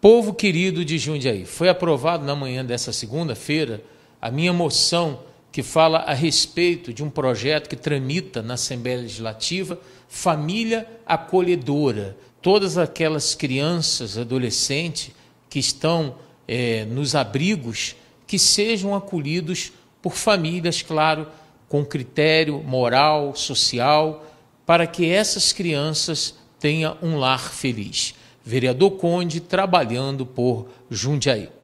Povo querido de Jundiaí, foi aprovado na manhã dessa segunda-feira a minha moção que fala a respeito de um projeto que tramita na Assembleia Legislativa Família Acolhedora. Todas aquelas crianças, adolescentes que estão é, nos abrigos, que sejam acolhidos por famílias, claro, com critério moral, social, para que essas crianças tenham um lar feliz. Vereador Conde trabalhando por Jundiaí.